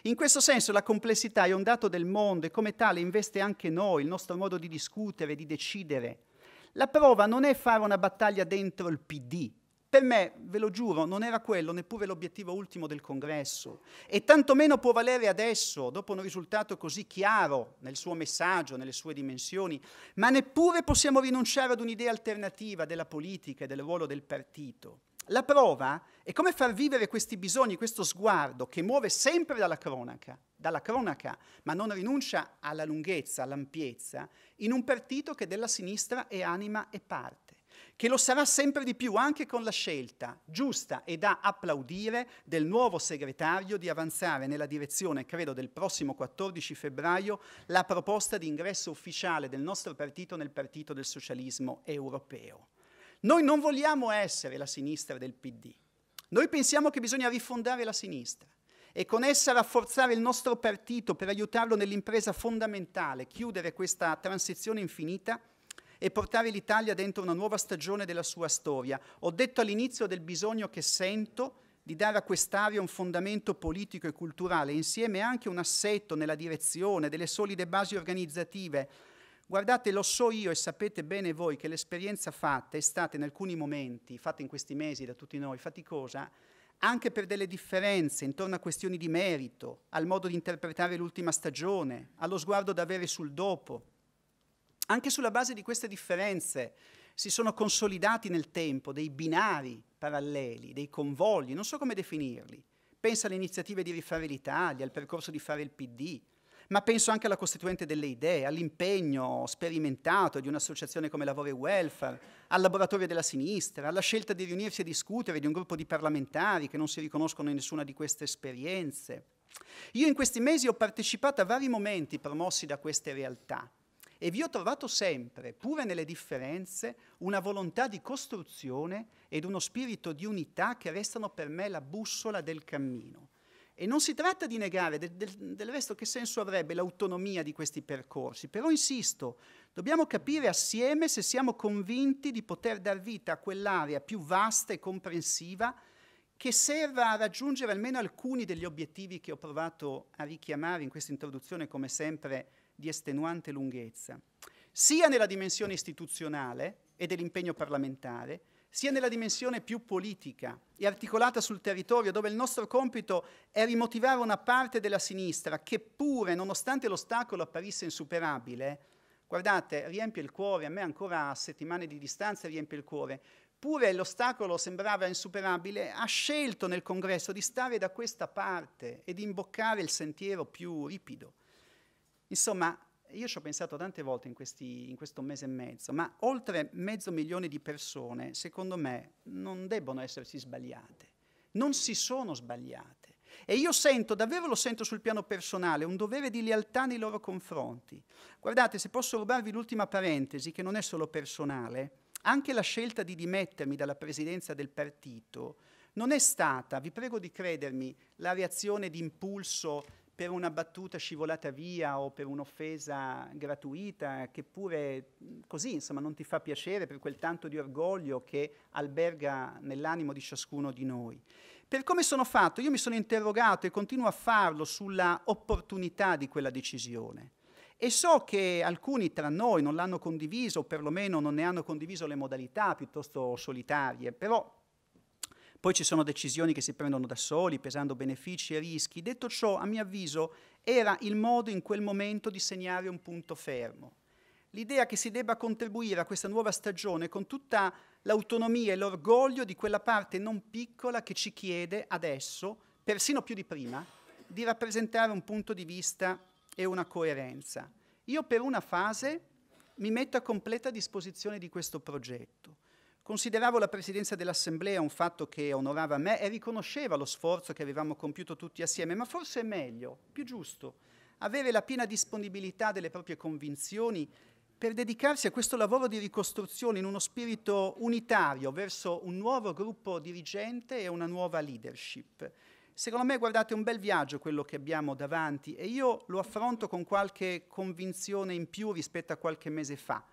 In questo senso la complessità è un dato del mondo e come tale investe anche noi, il nostro modo di discutere, di decidere. La prova non è fare una battaglia dentro il PD, per me, ve lo giuro, non era quello neppure l'obiettivo ultimo del congresso e tantomeno può valere adesso, dopo un risultato così chiaro nel suo messaggio, nelle sue dimensioni, ma neppure possiamo rinunciare ad un'idea alternativa della politica e del ruolo del partito. La prova è come far vivere questi bisogni, questo sguardo che muove sempre dalla cronaca, dalla cronaca, ma non rinuncia alla lunghezza, all'ampiezza, in un partito che della sinistra è anima e parte che lo sarà sempre di più anche con la scelta giusta e da applaudire del nuovo segretario di avanzare nella direzione, credo, del prossimo 14 febbraio la proposta di ingresso ufficiale del nostro partito nel Partito del Socialismo Europeo. Noi non vogliamo essere la sinistra del PD. Noi pensiamo che bisogna rifondare la sinistra e con essa rafforzare il nostro partito per aiutarlo nell'impresa fondamentale, chiudere questa transizione infinita e portare l'Italia dentro una nuova stagione della sua storia. Ho detto all'inizio del bisogno che sento di dare a quest'area un fondamento politico e culturale, insieme anche un assetto nella direzione, delle solide basi organizzative. Guardate, lo so io e sapete bene voi che l'esperienza fatta è stata in alcuni momenti, fatta in questi mesi da tutti noi, faticosa, anche per delle differenze intorno a questioni di merito, al modo di interpretare l'ultima stagione, allo sguardo da avere sul dopo. Anche sulla base di queste differenze si sono consolidati nel tempo dei binari paralleli, dei convogli, non so come definirli. Penso alle iniziative di rifare l'Italia, al percorso di fare il PD, ma penso anche alla costituente delle idee, all'impegno sperimentato di un'associazione come Lavoro e Welfare, al laboratorio della sinistra, alla scelta di riunirsi e discutere di un gruppo di parlamentari che non si riconoscono in nessuna di queste esperienze. Io in questi mesi ho partecipato a vari momenti promossi da queste realtà e vi ho trovato sempre, pure nelle differenze, una volontà di costruzione ed uno spirito di unità che restano per me la bussola del cammino. E non si tratta di negare, del, del, del resto che senso avrebbe l'autonomia di questi percorsi, però insisto, dobbiamo capire assieme se siamo convinti di poter dar vita a quell'area più vasta e comprensiva che serva a raggiungere almeno alcuni degli obiettivi che ho provato a richiamare in questa introduzione, come sempre, di estenuante lunghezza, sia nella dimensione istituzionale e dell'impegno parlamentare, sia nella dimensione più politica e articolata sul territorio, dove il nostro compito è rimotivare una parte della sinistra che pure, nonostante l'ostacolo apparisse insuperabile, guardate, riempie il cuore, a me ancora a settimane di distanza riempie il cuore, pure l'ostacolo sembrava insuperabile, ha scelto nel congresso di stare da questa parte e di imboccare il sentiero più ripido. Insomma, io ci ho pensato tante volte in, questi, in, questo mese e mezzo, ma oltre mezzo milione di persone, secondo me, non debbono essersi sbagliate. Non si sono sbagliate. E io sento, davvero lo sento sul piano personale, un dovere di lealtà nei loro confronti. Guardate, se posso rubarvi l'ultima parentesi, che non è solo personale, anche la scelta di dimettermi dalla presidenza del partito non è stata, vi prego di credermi, la reazione d'impulso per una battuta scivolata via o per un'offesa gratuita che pure così insomma, non ti fa piacere per quel tanto di orgoglio che alberga nell'animo di ciascuno di noi. Per come sono fatto, io mi sono interrogato e continuo a farlo sulla opportunità di quella decisione. E so che alcuni tra noi non l'hanno condiviso, o perlomeno non ne hanno condiviso le modalità piuttosto solitarie, però poi ci sono decisioni che si prendono da soli, pesando benefici e rischi. Detto ciò, a mio avviso, era il modo in quel momento di segnare un punto fermo. L'idea che si debba contribuire a questa nuova stagione con tutta l'autonomia e l'orgoglio di quella parte non piccola che ci chiede adesso, persino più di prima, di rappresentare un punto di vista e una coerenza. Io per una fase mi metto a completa disposizione di questo progetto. Consideravo la presidenza dell'Assemblea un fatto che onorava me e riconosceva lo sforzo che avevamo compiuto tutti assieme, ma forse è meglio, più giusto, avere la piena disponibilità delle proprie convinzioni per dedicarsi a questo lavoro di ricostruzione in uno spirito unitario verso un nuovo gruppo dirigente e una nuova leadership. Secondo me, guardate, è un bel viaggio quello che abbiamo davanti e io lo affronto con qualche convinzione in più rispetto a qualche mese fa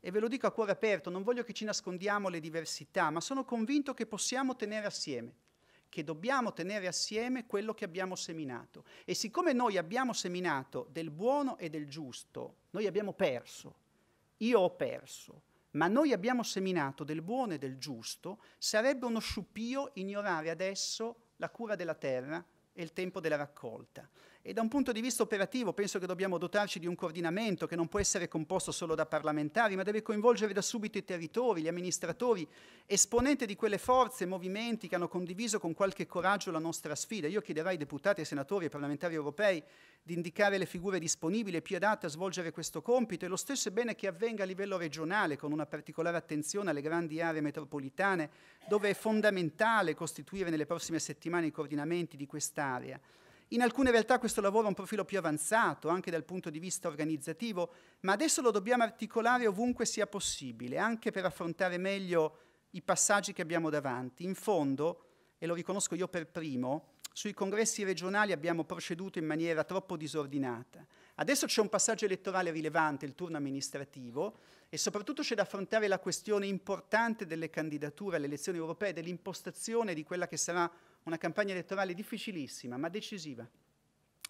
e ve lo dico a cuore aperto, non voglio che ci nascondiamo le diversità, ma sono convinto che possiamo tenere assieme, che dobbiamo tenere assieme quello che abbiamo seminato. E siccome noi abbiamo seminato del buono e del giusto, noi abbiamo perso, io ho perso, ma noi abbiamo seminato del buono e del giusto, sarebbe uno sciupio ignorare adesso la cura della terra e il tempo della raccolta. E da un punto di vista operativo penso che dobbiamo dotarci di un coordinamento che non può essere composto solo da parlamentari, ma deve coinvolgere da subito i territori, gli amministratori, esponenti di quelle forze, e movimenti che hanno condiviso con qualche coraggio la nostra sfida. Io chiederai ai deputati, ai senatori e ai parlamentari europei di indicare le figure disponibili e più adatte a svolgere questo compito e lo stesso è bene che avvenga a livello regionale con una particolare attenzione alle grandi aree metropolitane dove è fondamentale costituire nelle prossime settimane i coordinamenti di quest'area. In alcune realtà questo lavoro ha un profilo più avanzato, anche dal punto di vista organizzativo, ma adesso lo dobbiamo articolare ovunque sia possibile, anche per affrontare meglio i passaggi che abbiamo davanti. In fondo, e lo riconosco io per primo, sui congressi regionali abbiamo proceduto in maniera troppo disordinata. Adesso c'è un passaggio elettorale rilevante, il turno amministrativo, e soprattutto c'è da affrontare la questione importante delle candidature alle elezioni europee, dell'impostazione di quella che sarà una campagna elettorale difficilissima ma decisiva.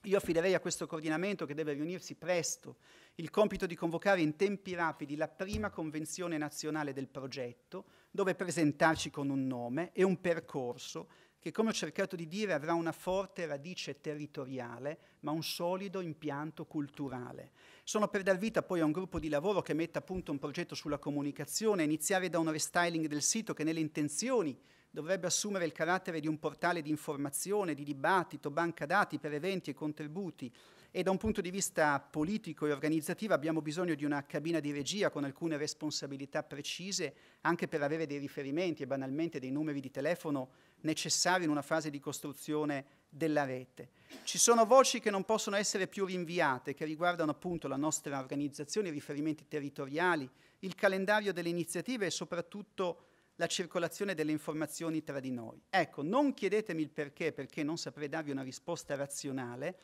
Io affiderei a questo coordinamento, che deve riunirsi presto, il compito di convocare in tempi rapidi la prima convenzione nazionale del progetto, dove presentarci con un nome e un percorso che, come ho cercato di dire, avrà una forte radice territoriale, ma un solido impianto culturale. Sono per dar vita poi a un gruppo di lavoro che metta a punto un progetto sulla comunicazione, iniziare da un restyling del sito che nelle intenzioni dovrebbe assumere il carattere di un portale di informazione, di dibattito, banca dati per eventi e contributi e da un punto di vista politico e organizzativo abbiamo bisogno di una cabina di regia con alcune responsabilità precise anche per avere dei riferimenti e banalmente dei numeri di telefono necessari in una fase di costruzione della rete. Ci sono voci che non possono essere più rinviate, che riguardano appunto la nostra organizzazione, i riferimenti territoriali, il calendario delle iniziative e soprattutto la circolazione delle informazioni tra di noi. Ecco, non chiedetemi il perché, perché non saprei darvi una risposta razionale,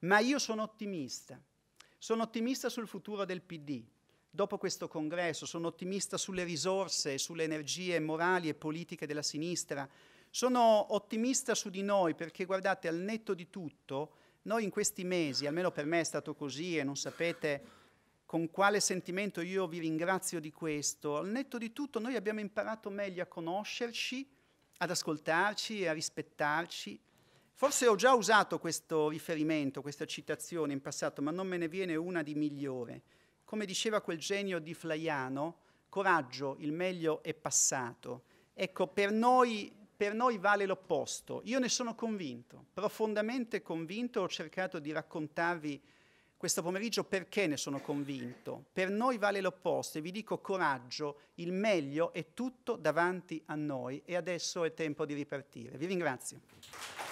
ma io sono ottimista. Sono ottimista sul futuro del PD. Dopo questo congresso sono ottimista sulle risorse, sulle energie morali e politiche della sinistra. Sono ottimista su di noi perché guardate, al netto di tutto, noi in questi mesi, almeno per me è stato così e non sapete con quale sentimento io vi ringrazio di questo. Al netto di tutto noi abbiamo imparato meglio a conoscerci, ad ascoltarci e a rispettarci. Forse ho già usato questo riferimento, questa citazione in passato, ma non me ne viene una di migliore. Come diceva quel genio di Flaiano, coraggio, il meglio è passato. Ecco, per noi, per noi vale l'opposto. Io ne sono convinto, profondamente convinto, ho cercato di raccontarvi questo pomeriggio perché ne sono convinto. Per noi vale l'opposto e vi dico coraggio, il meglio è tutto davanti a noi e adesso è tempo di ripartire. Vi ringrazio.